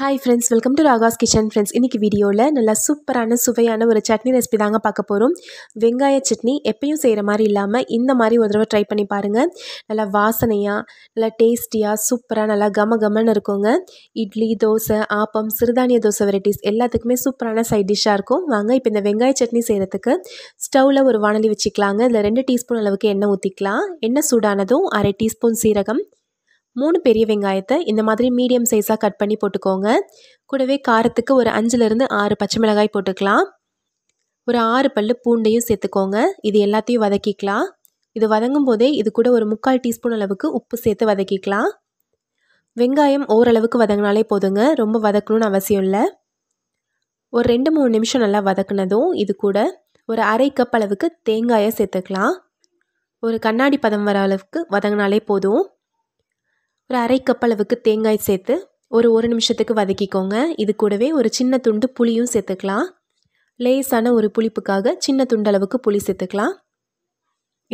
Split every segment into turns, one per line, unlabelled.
hi friends welcome to Ragas kitchen friends இன்றைக்கி வீடியோவில் நல்லா சூப்பரான சுவையான ஒரு சட்னி ரெசிபி தாங்க பார்க்க போகிறோம் வெங்காய சட்னி எப்பயும் செய்கிற மாதிரி இல்லாமல் இந்த மாதிரி ஒரு தடவை ட்ரை பண்ணி பாருங்கள் நல்லா வாசனையாக நல்லா டேஸ்டியாக சூப்பராக நல்லா கம கமன்னு இருக்குங்க இட்லி தோசை ஆப்பம் சிறுதானிய தோசை வெரைட்டிஸ் எல்லாத்துக்குமே சூப்பரான சைட் டிஷ்ஷாக இருக்கும் வாங்க இப்போ இந்த வெங்காய சட்னி செய்கிறதுக்கு ஸ்டவ்வில் ஒரு வானொலி வச்சுக்கலாங்க இதில் ரெண்டு டீஸ்பூன் அளவுக்கு எண்ணெய் ஊற்றிக்கலாம் எண்ணெய் சூடானதும் அரை டீஸ்பூன் சீரகம் மூணு பெரிய வெங்காயத்தை இந்த மாதிரி மீடியம் சைஸாக கட் பண்ணி போட்டுக்கோங்க கூடவே காரத்துக்கு ஒரு அஞ்சுலேருந்து ஆறு பச்சை மிளகாய் போட்டுக்கலாம் ஒரு ஆறு பல் பூண்டையும் சேர்த்துக்கோங்க இது எல்லாத்தையும் வதக்கிக்கலாம் இது வதங்கும் போதே இது கூட ஒரு முக்கால் டீஸ்பூன் அளவுக்கு உப்பு சேர்த்து வதக்கிக்கலாம் வெங்காயம் ஓரளவுக்கு வதங்கினாலே போதுங்க ரொம்ப வதக்கணும்னு அவசியம் இல்லை ஒரு ரெண்டு மூணு நிமிஷம் நல்லா வதக்குனதும் இது கூட ஒரு அரை கப் அளவுக்கு தேங்காயை சேர்த்துக்கலாம் ஒரு கண்ணாடி பதம் வர அளவுக்கு வதங்கினாலே போதும் ஒரு அரை கப் அளவுக்கு தேங்காய் சேர்த்து ஒரு ஒரு நிமிஷத்துக்கு வதக்கிக்கோங்க இது கூடவே ஒரு சின்ன துண்டு புளியும் சேர்த்துக்கலாம் லேசான ஒரு புளிப்புக்காக சின்ன துண்டளவுக்கு புளி சேர்த்துக்கலாம்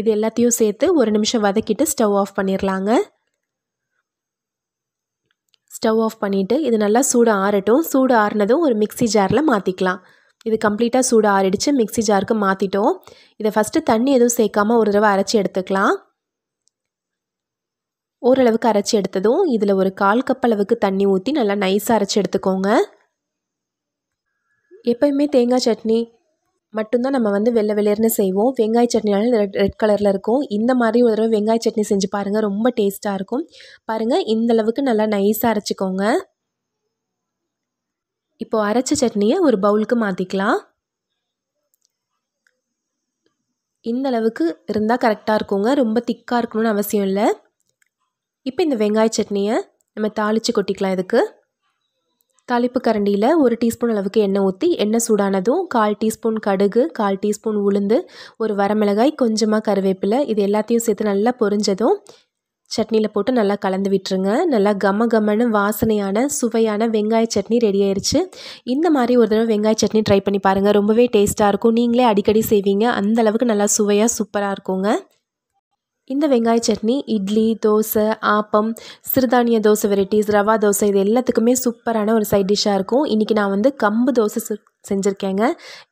இது எல்லாத்தையும் சேர்த்து ஒரு நிமிஷம் வதக்கிட்டு ஸ்டவ் ஆஃப் பண்ணிடலாங்க ஸ்டவ் ஆஃப் பண்ணிவிட்டு இது நல்லா சூடு ஆறட்டும் சூடு ஆறுனதும் ஒரு மிக்சி ஜாரில் மாற்றிக்கலாம் இது கம்ப்ளீட்டாக சூடு ஆறிடுச்சு மிக்சி ஜாருக்கு மாற்றிட்டோம் இதை ஃபஸ்ட்டு தண்ணி எதுவும் சேர்க்காமல் ஒரு தடவை அரைச்சி எடுத்துக்கலாம் ஓரளவுக்கு அரைச்சி எடுத்ததும் இதில் ஒரு கால் கப் அளவுக்கு தண்ணி ஊற்றி நல்லா நைஸாக அரைச்சி எடுத்துக்கோங்க எப்போயுமே தேங்காய் சட்னி மட்டும்தான் நம்ம வந்து வெள்ளை வெளியர்னு செய்வோம் வெங்காய சட்னினாலும் ரெட் ரெட் கலரில் இருக்கும் இந்த மாதிரி ஒரு தடவை வெங்காய சட்னி செஞ்சு பாருங்கள் ரொம்ப டேஸ்ட்டாக இருக்கும் பாருங்கள் இந்தளவுக்கு நல்லா நைஸாக அரைச்சிக்கோங்க இப்போது அரைச்ச சட்னியை ஒரு பவுலுக்கு மாற்றிக்கலாம் இந்த அளவுக்கு இருந்தால் கரெக்டாக இருக்குங்க ரொம்ப திக்காக இருக்கணும்னு அவசியம் இல்லை இப்போ இந்த வெங்காய சட்னியை நம்ம தாளித்து கொட்டிக்கலாம் இதுக்கு தாளிப்பு கரண்டியில் ஒரு டீஸ்பூன் அளவுக்கு எண்ணெய் ஊற்றி எண்ணெய் சூடானதும் கால் டீஸ்பூன் கடுகு கால் டீஸ்பூன் உளுந்து ஒரு வரமிளகாய் கொஞ்சமாக கருவேப்பிலை இது எல்லாத்தையும் சேர்த்து நல்லா பொரிஞ்சதும் சட்னியில் போட்டு நல்லா கலந்து விட்டுருங்க நல்லா கம கமன்னு வாசனையான சுவையான வெங்காய சட்னி ரெடி ஆயிடுச்சு இந்த மாதிரி ஒரு தடவை வெங்காய சட்னி ட்ரை பண்ணி பாருங்கள் ரொம்பவே டேஸ்ட்டாக இருக்கும் நீங்களே அடிக்கடி செய்வீங்க அந்தளவுக்கு நல்லா சுவையாக சூப்பராக இருக்குங்க இந்த வெங்காய சட்னி இட்லி தோசை ஆப்பம் சிறுதானிய தோசை வெரைட்டிஸ் ரவா தோசை இது எல்லாத்துக்குமே சூப்பரான ஒரு சைட் டிஷ்ஷாக இருக்கும் இன்றைக்கி நான் வந்து கம்பு தோசை செஞ்சுருக்கேங்க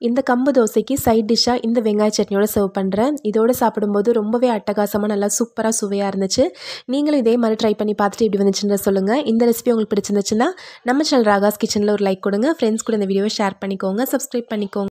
இந்த கம்பு தோசைக்கு சைட் டிஷ்ஷாக இந்த வெங்காய சட்னியோட சர்வ் பண்ணுறேன் இதோடு சாப்பிடும்போது ரொம்பவே அட்டகாசமாக நல்லா சூப்பராக சுவையாக இருந்துச்சு நீங்களும் இதே மாதிரி ட்ரை பண்ணி பார்த்துட்டு இப்படி வந்துச்சுன்ற சொல்லுங்கள் இந்த ரெசிபி உங்களுக்கு பிடிச்சிருந்துச்சுன்னா நம்ம சேனல் ராகாஸ் கிச்சனில் ஒரு லைக் கொடுங்க ஃப்ரெண்ட்ஸ் கூட இந்த வீடியோவை ஷேர் பண்ணிக்கோங்க சப்ஸ்கிரைப் பண்ணிக்கோங்க